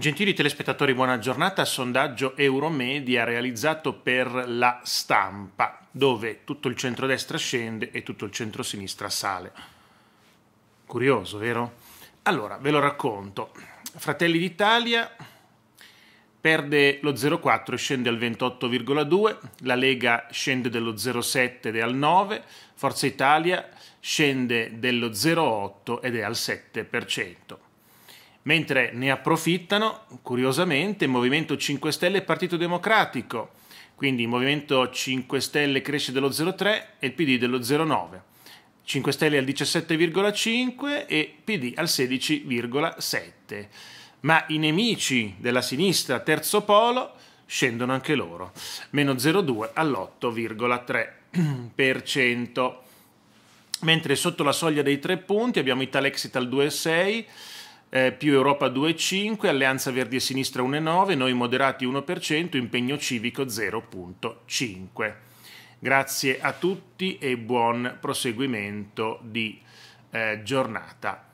Gentili telespettatori, buona giornata. Sondaggio Euromedia realizzato per la stampa, dove tutto il centrodestra scende e tutto il centrosinistra sale. Curioso, vero? Allora, ve lo racconto. Fratelli d'Italia perde lo 0,4 e scende al 28,2, la Lega scende dello 0,7 ed è al 9, Forza Italia scende dello 0,8 ed è al 7% mentre ne approfittano, curiosamente, Movimento 5 Stelle e Partito Democratico, quindi il Movimento 5 Stelle cresce dello 0,3 e il PD dello 0,9. 5 Stelle al 17,5 e PD al 16,7. Ma i nemici della sinistra terzo polo scendono anche loro, meno 0,2 all'8,3%. Mentre sotto la soglia dei tre punti abbiamo Italexit al 2,6 eh, più Europa 2,5, Alleanza Verdi e Sinistra 1,9, Noi Moderati 1%, Impegno Civico 0,5. Grazie a tutti e buon proseguimento di eh, giornata.